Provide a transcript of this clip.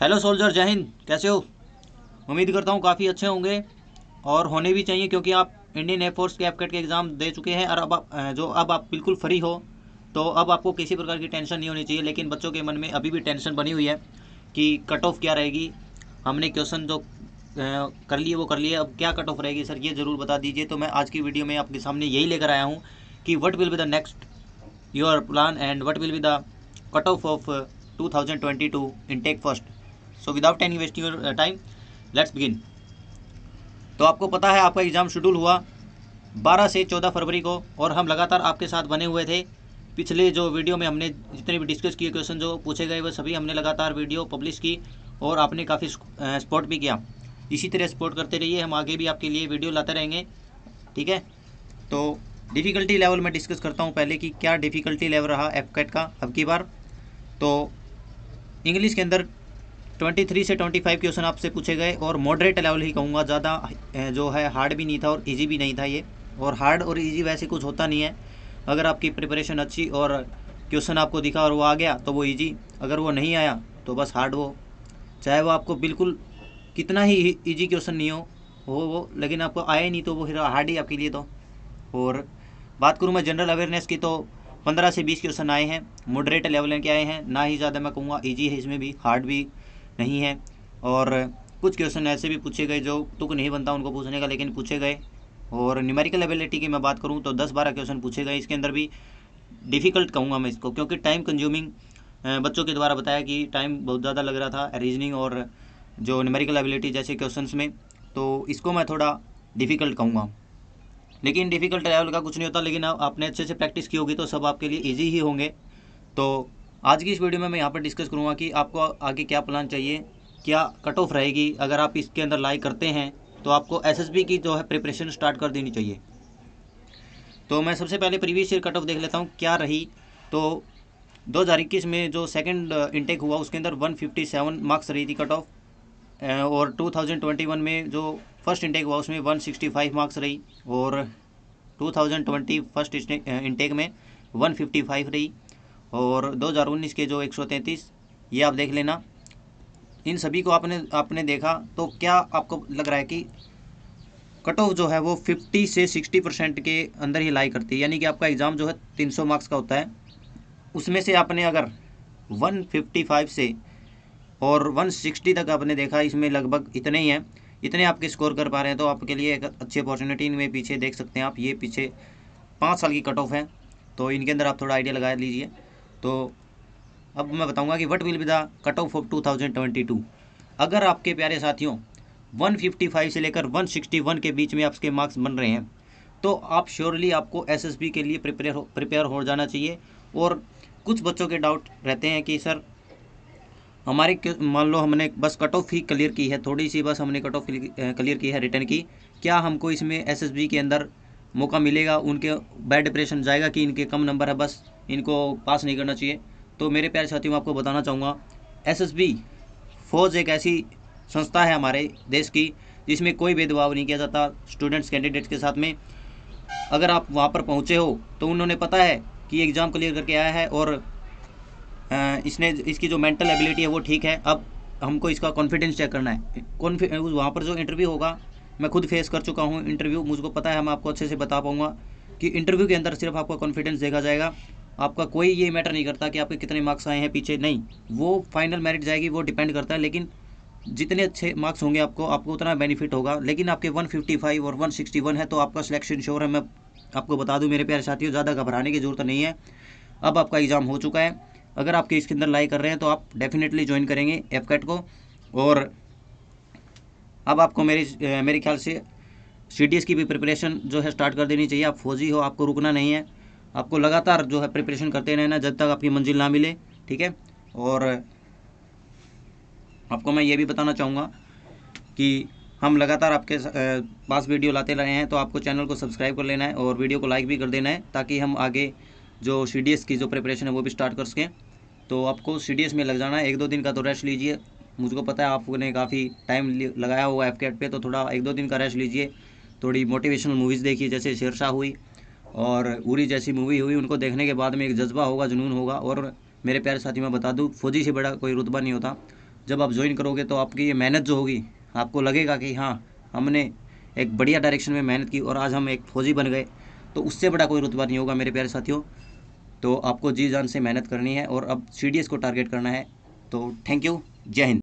hello soldier जय हिंद कैसे हो उम्मीद करता हूँ काफ़ी अच्छे होंगे और होने भी चाहिए क्योंकि आप इंडियन एयरफोर्स के एपकेट के एग्ज़ाम दे चुके हैं और अब आप जो अब आप बिल्कुल फ्री हो तो अब आपको किसी प्रकार की टेंशन नहीं होनी चाहिए लेकिन बच्चों के मन में अभी भी टेंशन बनी हुई है कि कट ऑफ क्या रहेगी हमने क्वेश्चन जो कर लिए वो कर लिए अब क्या कट ऑफ रहेगी सर ये ज़रूर बता दीजिए तो मैं आज की वीडियो में आपके सामने यही लेकर आया हूँ कि what will be the next your plan and what will be the cut off of two thousand twenty in tech first so without any wasting your time let's begin तो आपको पता है आपका एग्ज़ाम शेड्यूल हुआ 12 से 14 फरवरी को और हम लगातार आपके साथ बने हुए थे पिछले जो वीडियो में हमने जितने भी डिस्कस किए क्वेश्चन जो पूछे गए वो सभी हमने लगातार वीडियो पब्लिश की और आपने काफ़ी सपोर्ट uh, भी किया इसी तरह सपोर्ट करते रहिए हम आगे भी आपके लिए वीडियो लाते रहेंगे ठीक है तो डिफ़िकल्टी लेवल में डिस्कस करता हूँ पहले कि क्या डिफ़िकल्टी लेवल रहा एफ का अब की बार तो इंग्लिश के अंदर 23 से 25 क्वेश्चन आपसे पूछे गए और मॉडरेट लेवल ही कहूँगा ज़्यादा जो है हार्ड भी नहीं था और ईजी भी नहीं था ये और हार्ड और ईजी वैसे कुछ होता नहीं है अगर आपकी प्रिपरेशन अच्छी और क्वेश्चन आपको दिखा और वो आ गया तो वो ईजी अगर वो नहीं आया तो बस हार्ड वो चाहे वो आपको बिल्कुल कितना ही ईजी क्वेश्चन नहीं हो वो वो लेकिन आपको आए नहीं तो वो फिर हार्ड ही आपके लिए तो और बात करूँ मैं जनरल अवेयरनेस की तो पंद्रह से बीस क्वेश्चन आए हैं मॉडरेट लेवल के आए हैं ना ही ज़्यादा मैं कहूँगा ईजी है इसमें भी हार्ड भी नहीं है और कुछ क्वेश्चन ऐसे भी पूछे गए जो तुक नहीं बनता उनको पूछने का लेकिन पूछे गए और न्यूमेरिकल एबिलिटी की मैं बात करूँ तो दस बारह क्वेश्चन पूछे गए इसके अंदर भी डिफ़िकल्ट कहूँगा मैं इसको क्योंकि टाइम कंज्यूमिंग बच्चों के द्वारा बताया कि टाइम बहुत ज़्यादा लग रहा था रीजनिंग और जो न्यूमेरिकल एबिलिटी जैसे क्वेश्चंस में तो इसको मैं थोड़ा डिफ़िकल्ट कहूँगा लेकिन डिफ़िकल्ट लेवल का कुछ नहीं होता लेकिन आपने अच्छे से प्रैक्टिस की होगी तो सब आपके लिए ईजी ही होंगे तो आज की इस वीडियो में मैं यहाँ पर डिस्कस करूँगा कि आपको आगे क्या प्लान चाहिए क्या कट ऑफ रहेगी अगर आप इसके अंदर लाइक करते हैं तो आपको एसएसबी की जो है प्रिपरेशन स्टार्ट कर देनी चाहिए तो मैं सबसे पहले प्रीवियस ईयर कट ऑफ देख लेता हूँ क्या रही तो 2021 में जो सेकंड इंटेक uh, हुआ उसके अंदर 157 मार्क्स रही थी कट ऑफ uh, और 2021 में जो फर्स्ट इंटेक हुआ उसमें 165 मार्क्स रही और 2020 फर्स्ट इंटेक में 155 रही और 2019 के जो 133 ये आप देख लेना इन सभी को आपने आपने देखा तो क्या आपको लग रहा है कि कट ऑफ जो है वो 50 से 60 परसेंट के अंदर ही लाई करती है यानी कि आपका एग्ज़ाम जो है 300 मार्क्स का होता है उसमें से आपने अगर 155 से और 160 तक आपने देखा इसमें लगभग इतने ही हैं इतने आपके स्कोर कर पा रहे हैं तो आपके लिए एक अच्छी अपॉर्चुनिटी इनमें पीछे देख सकते हैं आप ये पीछे पाँच साल की कट ऑफ है तो इनके अंदर आप थोड़ा आइडिया लगा लीजिए तो अब मैं बताऊंगा कि what will be the cut off of two अगर आपके प्यारे साथियों 155 से लेकर 161 के बीच में आपके मार्क्स बन रहे हैं तो आप श्योरली आपको एसएसबी के लिए प्रिपेयर हो प्रिपेयर हो जाना चाहिए और कुछ बच्चों के डाउट रहते हैं कि सर हमारे मान लो हमने बस कट ऑफ ही क्लियर की है थोड़ी सी बस हमने कट ऑफ क्लियर की है रिटर्न की क्या हमको इसमें एस के अंदर मौका मिलेगा उनके बैड डिप्रेशन जाएगा कि इनके कम नंबर है बस इनको पास नहीं करना चाहिए तो मेरे प्यारे साथियों मैं आपको बताना चाहूँगा एसएसबी फौज एक ऐसी संस्था है हमारे देश की जिसमें कोई भेदभाव नहीं किया जाता स्टूडेंट्स कैंडिडेट्स के साथ में अगर आप वहाँ पर पहुँचे हो तो उन्होंने पता है कि एग्ज़ाम क्लियर करके आया है और इसने इसकी जो मेंटल एबिलिटी है वो ठीक है अब हमको इसका कॉन्फिडेंस चेक करना है कॉन्फि वहाँ पर जो इंटरव्यू होगा मैं खुद फेस कर चुका हूँ इंटरव्यू मुझको पता है मैं आपको अच्छे से बता पाऊँगा कि इंटरव्यू के अंदर सिर्फ आपका कॉन्फिडेंस देखा जाएगा आपका कोई ये मैटर नहीं करता कि आपके कितने मार्क्स आए हैं पीछे नहीं वो फाइनल मेरिट जाएगी वो डिपेंड करता है लेकिन जितने अच्छे मार्क्स होंगे आपको आपको उतना बेनिफिट होगा लेकिन आपके 155 और 161 है तो आपका सिलेक्शन श्योर है मैं आपको बता दूं मेरे प्यारे साथियों ज़्यादा घबराने की जरूरत नहीं है अब आपका एग्ज़ाम हो चुका है अगर आपके इसके अंदर लाई कर रहे हैं तो आप डेफिनेटली ज्वाइन करेंगे एफ को और अब आपको मेरी मेरे ख्याल से सी की भी प्रिपरेशन जो है स्टार्ट कर देनी चाहिए आप फौजी हो आपको रुकना नहीं है आपको लगातार जो है प्रिपरेशन करते रहना जब तक आपकी मंजिल ना मिले ठीक है और आपको मैं ये भी बताना चाहूँगा कि हम लगातार आपके पास वीडियो लाते रहे हैं तो आपको चैनल को सब्सक्राइब कर लेना है और वीडियो को लाइक भी कर देना है ताकि हम आगे जो सी की जो प्रिपरेशन है वो भी स्टार्ट कर सकें तो आपको सी में लग जाना है एक दो दिन का तो रेस्ट लीजिए मुझको पता है आपने काफ़ी टाइम लगाया हुआ एफ कैट पर तो थोड़ा एक दो दिन का रेस्ट लीजिए थोड़ी मोटिवेशनल मूवीज़ देखिए जैसे शेरशाह हुई और उरी जैसी मूवी हुई उनको देखने के बाद में एक जज्बा होगा जुनून होगा और मेरे प्यारे साथी मैं बता दूँ फौजी से बड़ा कोई रुतबा नहीं होता जब आप ज्वाइन करोगे तो आपकी ये मेहनत जो होगी आपको लगेगा कि हाँ हमने एक बढ़िया डायरेक्शन में मेहनत की और आज हम एक फौजी बन गए तो उससे बड़ा कोई रुतबा नहीं होगा मेरे प्यारे साथियों तो आपको जी जान से मेहनत करनी है और अब सी को टारगेट करना है तो थैंक यू जय हिंद